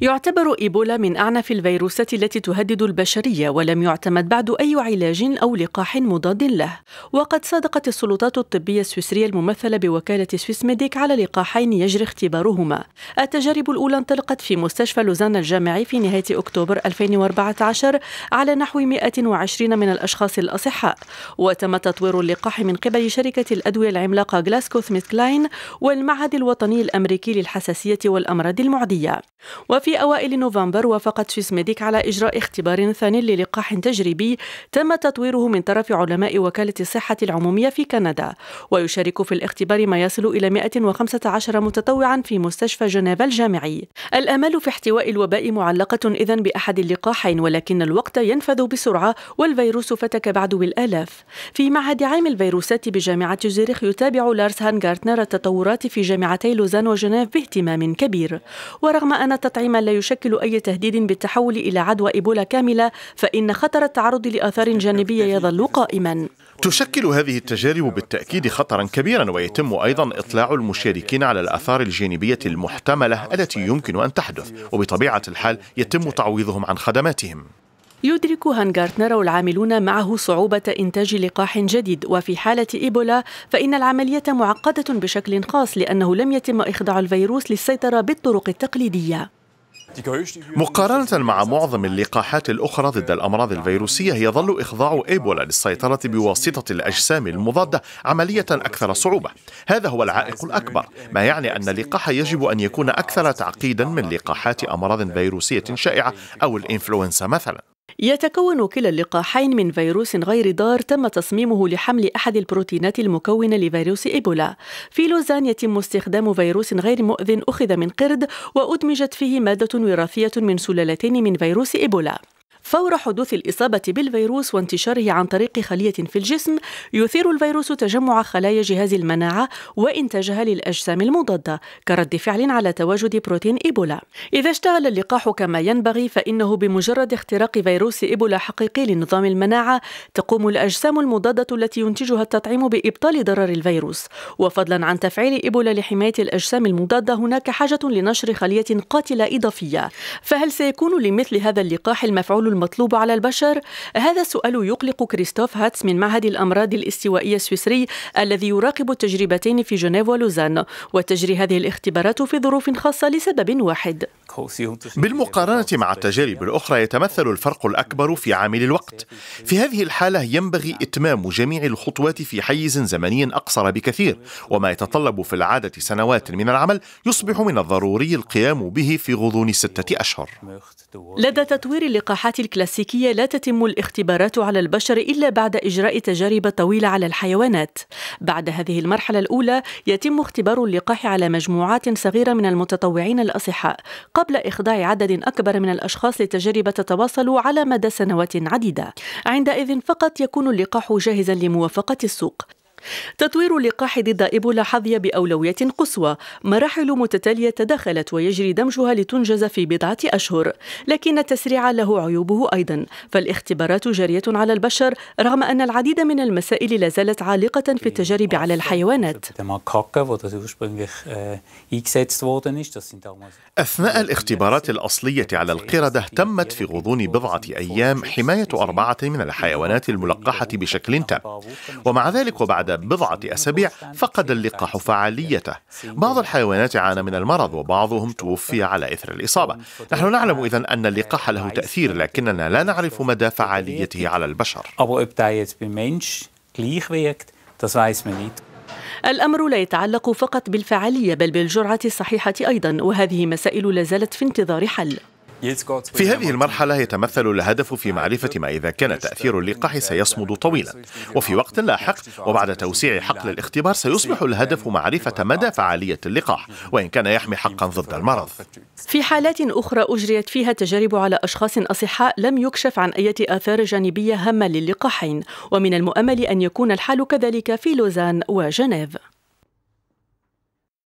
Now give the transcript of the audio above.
يعتبر إيبولا من أعنف الفيروسات التي تهدد البشرية ولم يعتمد بعد أي علاج أو لقاح مضاد له وقد صادقت السلطات الطبية السويسرية الممثلة بوكالة سويس ميديك على لقاحين يجري اختبارهما التجارب الأولى انطلقت في مستشفى لوزان الجامعي في نهاية أكتوبر 2014 على نحو 120 من الأشخاص الأصحاء وتم تطوير اللقاح من قبل شركة الأدوية العملاقة جلاسكو سميث كلاين والمعهد الوطني الأمريكي للحساسية والأمراض المعدية وفي في أوائل نوفمبر وافقت سويسميديك على إجراء اختبار ثاني للقاح تجريبي تم تطويره من طرف علماء وكالة الصحة العمومية في كندا ويشارك في الاختبار ما يصل إلى 115 متطوعا في مستشفى جنيف الجامعي الأمل في احتواء الوباء معلقة إذا بأحد اللقاحين ولكن الوقت ينفذ بسرعة والفيروس فتك بعد بالآلاف في معهد عام الفيروسات بجامعة زيرخ يتابع لارس هانغارتنر التطورات في جامعتي لوزان وجنيف باهتمام كبير ورغم أن التطعيم لا يشكل أي تهديد بالتحول إلى عدوى إيبولا كاملة فإن خطر التعرض لآثار جانبية يظل قائما تشكل هذه التجارب بالتأكيد خطرا كبيرا ويتم أيضا إطلاع المشاركين على الآثار الجانبية المحتملة التي يمكن أن تحدث وبطبيعة الحال يتم تعويضهم عن خدماتهم يدرك هانغارتنر والعاملون معه صعوبة إنتاج لقاح جديد وفي حالة إيبولا فإن العملية معقدة بشكل خاص لأنه لم يتم إخضاع الفيروس للسيطرة بالطرق التقليدية مقارنة مع معظم اللقاحات الأخرى ضد الأمراض الفيروسية يظل إخضاع إيبولا للسيطرة بواسطة الأجسام المضادة عملية أكثر صعوبة هذا هو العائق الأكبر ما يعني أن اللقاح يجب أن يكون أكثر تعقيدا من لقاحات أمراض فيروسية شائعة أو الإنفلونزا مثلا يتكون كلا اللقاحين من فيروس غير ضار تم تصميمه لحمل أحد البروتينات المكونة لفيروس إيبولا في لوزان يتم استخدام فيروس غير مؤذ أخذ من قرد وأدمجت فيه مادة وراثية من سلالتين من فيروس إيبولا فور حدوث الإصابة بالفيروس وانتشاره عن طريق خلية في الجسم يثير الفيروس تجمع خلايا جهاز المناعة وإنتاجها للأجسام المضادة كرد فعل على تواجد بروتين إيبولا إذا اشتغل اللقاح كما ينبغي فإنه بمجرد اختراق فيروس إيبولا حقيقي لنظام المناعة تقوم الأجسام المضادة التي ينتجها التطعيم بإبطال ضرر الفيروس وفضلا عن تفعيل إيبولا لحماية الأجسام المضادة هناك حاجة لنشر خلية قاتلة إضافية فهل سيكون لمثل هذا اللقاح المفعول المطلوب على البشر؟ هذا السؤال يقلق كريستوف هاتس من معهد الأمراض الاستوائية السويسري الذي يراقب التجربتين في جنيف ولوزان وتجري هذه الاختبارات في ظروف خاصة لسبب واحد بالمقارنة مع التجارب الأخرى يتمثل الفرق الأكبر في عامل الوقت في هذه الحالة ينبغي إتمام جميع الخطوات في حيز زمني أقصر بكثير وما يتطلب في العادة سنوات من العمل يصبح من الضروري القيام به في غضون ستة أشهر لدى تطوير اللقاحات الكلاسيكية لا تتم الاختبارات على البشر إلا بعد إجراء تجارب طويلة على الحيوانات. بعد هذه المرحلة الأولى يتم اختبار اللقاح على مجموعات صغيرة من المتطوعين الأصحاء قبل إخضاع عدد أكبر من الأشخاص لتجارب تتواصل على مدى سنوات عديدة. عندئذ فقط يكون اللقاح جاهزا لموافقة السوق. تطوير اللقاح ضد إيبولا حظي بأولوية قصوى مراحل متتالية تدخلت ويجري دمجها لتنجز في بضعة أشهر لكن التسريع له عيوبه أيضا فالاختبارات جارية على البشر رغم أن العديد من المسائل لا زالت عالقة في التجارب على الحيوانات أثناء الاختبارات الأصلية على القردة تمت في غضون بضعة أيام حماية أربعة من الحيوانات الملقحة بشكل تام ومع ذلك وبعد بعد بضعة أسابيع فقد اللقاح فعاليته بعض الحيوانات عانى من المرض وبعضهم توفي على إثر الإصابة نحن نعلم إذا أن اللقاح له تأثير لكننا لا نعرف مدى فعاليته على البشر الأمر لا يتعلق فقط بالفعالية بل بالجرعة الصحيحة أيضا وهذه مسائل لا زالت في انتظار حل في هذه المرحلة يتمثل الهدف في معرفة ما إذا كان تأثير اللقاح سيصمد طويلا وفي وقت لاحق وبعد توسيع حقل الاختبار سيصبح الهدف معرفة مدى فعالية اللقاح وإن كان يحمي حقا ضد المرض في حالات أخرى أجريت فيها تجارب على أشخاص أصحاء لم يكشف عن أي آثار جانبية هامة للقاحين ومن المؤمل أن يكون الحال كذلك في لوزان وجنيف